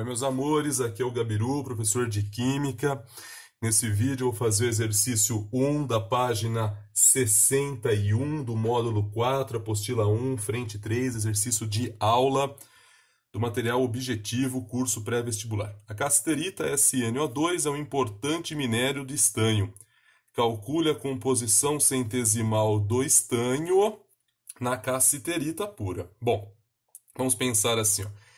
Oi, meus amores, aqui é o Gabiru, professor de Química. Nesse vídeo eu vou fazer o exercício 1 da página 61 do módulo 4, apostila 1, frente 3, exercício de aula do material objetivo curso pré-vestibular. A casterita SNO2 é um importante minério de estanho. Calcule a composição centesimal do estanho na casterita pura. Bom, vamos pensar assim, ó.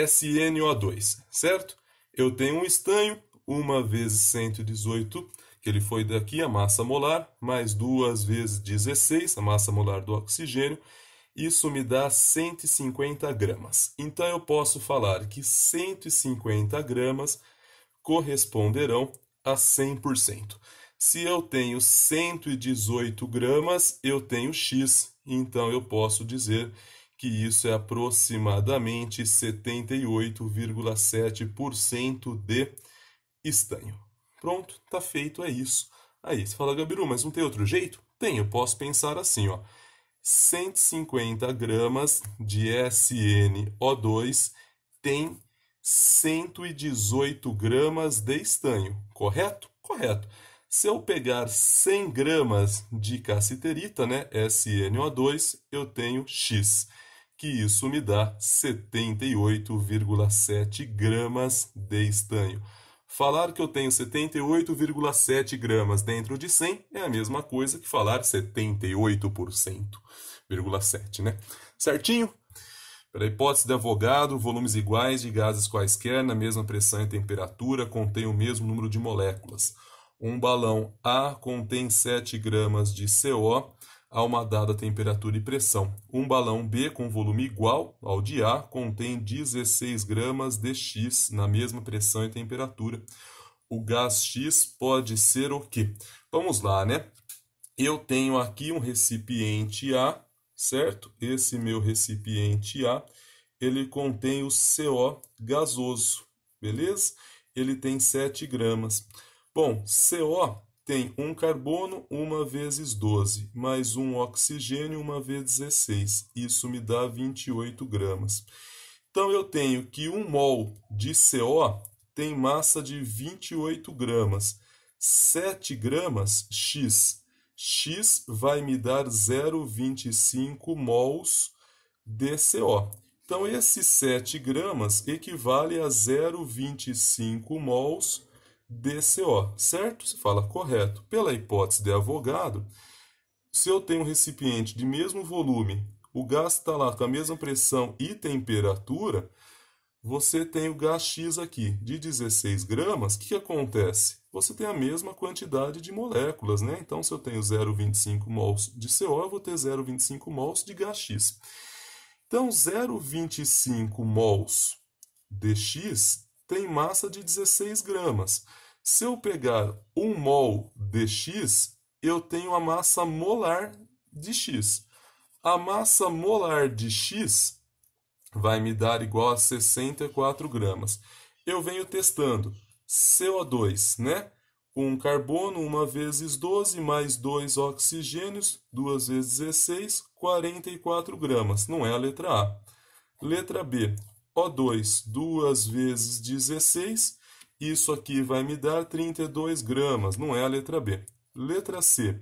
SNO2, certo? Eu tenho um estanho, uma vezes 118, que ele foi daqui, a massa molar, mais duas vezes 16, a massa molar do oxigênio, isso me dá 150 gramas. Então eu posso falar que 150 gramas corresponderão a 100%. Se eu tenho 118 gramas, eu tenho X, então eu posso dizer que isso é aproximadamente 78,7% de estanho. Pronto, tá feito, é isso. Aí você fala, Gabiru, mas não tem outro jeito? Tem, eu posso pensar assim, ó. 150 gramas de SNO2 tem 118 gramas de estanho, correto? Correto. Se eu pegar 100 gramas de cassiterita, né, SNO2, eu tenho X que isso me dá 78,7 gramas de estanho. Falar que eu tenho 78,7 gramas dentro de 100 é a mesma coisa que falar 78,7, né? Certinho? a hipótese de avogado, volumes iguais de gases quaisquer na mesma pressão e temperatura contêm o mesmo número de moléculas. Um balão A contém 7 gramas de CO, a uma dada temperatura e pressão. Um balão B com volume igual ao de A contém 16 gramas de X na mesma pressão e temperatura. O gás X pode ser o quê? Vamos lá, né? Eu tenho aqui um recipiente A, certo? Esse meu recipiente A, ele contém o CO gasoso, beleza? Ele tem 7 gramas. Bom, CO tem um carbono, uma vezes 12, mais um oxigênio, uma vezes 16. Isso me dá 28 gramas. Então eu tenho que um mol de CO tem massa de 28 gramas. 7 gramas X. X vai me dar 0,25 mols de CO. Então, esses 7 gramas equivale a 0,25 mols DCO, certo? Se fala correto. Pela hipótese de avogado, se eu tenho um recipiente de mesmo volume, o gás está lá com a mesma pressão e temperatura, você tem o gás X aqui de 16 gramas, o que, que acontece? Você tem a mesma quantidade de moléculas, né? Então, se eu tenho 0,25 mols de CO, eu vou ter 0,25 mols de gás X. Então, 0,25 mols de X tem massa de 16 gramas. Se eu pegar um mol de x, eu tenho a massa molar de x. A massa molar de x vai me dar igual a 64 gramas. Eu venho testando CO2, né? Com carbono, 1 vezes 12, mais 2 oxigênios, 2 vezes 16, 44 gramas. Não é a letra A. Letra B, O2, 2 vezes 16, isso aqui vai me dar 32 gramas, não é a letra B. Letra C.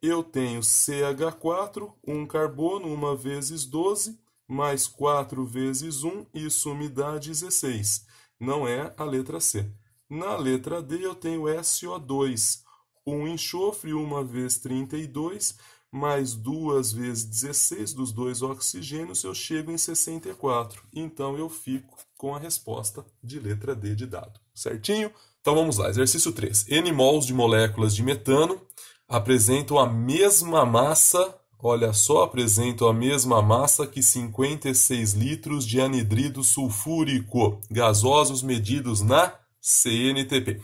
Eu tenho CH4, um carbono, 1 vezes 12, mais 4 vezes 1, isso me dá 16. Não é a letra C. Na letra D eu tenho SO2, um enxofre, 1 vezes 32, mais 2 vezes 16 dos dois oxigênios, eu chego em 64. Então eu fico com a resposta de letra D de dado. Certinho? Então vamos lá. Exercício 3. N mols de moléculas de metano apresentam a mesma massa, olha só, apresentam a mesma massa que 56 litros de anidrido sulfúrico gasosos medidos na CNTP.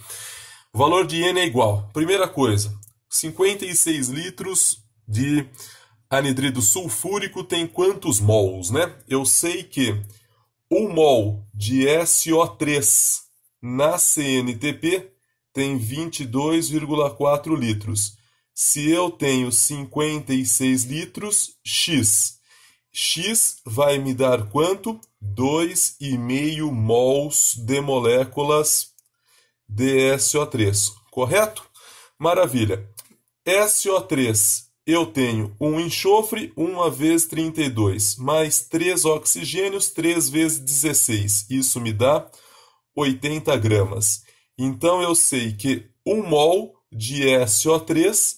O valor de N é igual. Primeira coisa, 56 litros de anidrido sulfúrico tem quantos mols, né? Eu sei que o mol de SO3 na CNTP tem 22,4 litros. Se eu tenho 56 litros, X. X vai me dar quanto? 2,5 mols de moléculas de SO3, correto? Maravilha. SO3 eu tenho um enxofre, 1 vezes 32, mais 3 oxigênios, 3 vezes 16. Isso me dá 80 gramas. Então eu sei que 1 mol de SO3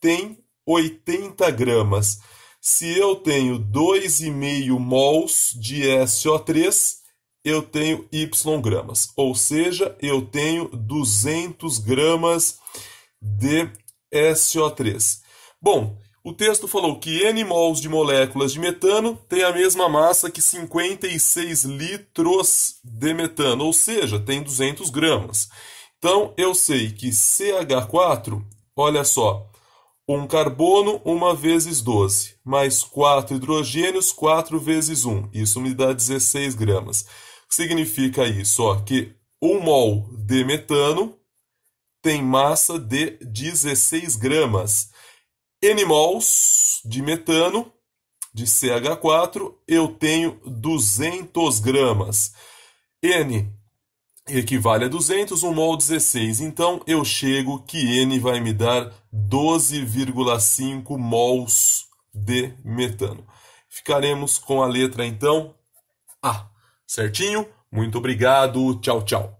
tem 80 gramas. Se eu tenho 2,5 mols de SO3, eu tenho Y gramas. Ou seja, eu tenho 200 gramas de SO3. Bom, o texto falou que N mols de moléculas de metano tem a mesma massa que 56 litros de metano, ou seja, tem 200 gramas. Então eu sei que CH4, olha só, um carbono, 1 vezes 12, mais 4 hidrogênios, 4 vezes 1. Isso me dá 16 gramas. Significa isso, ó, que 1 mol de metano tem massa de 16 gramas. N-mols de metano, de CH4, eu tenho 200 gramas. N equivale a 200, 1 mol 16. Então eu chego que N vai me dar 12,5 mols de metano. Ficaremos com a letra então A. Certinho? Muito obrigado. Tchau, tchau.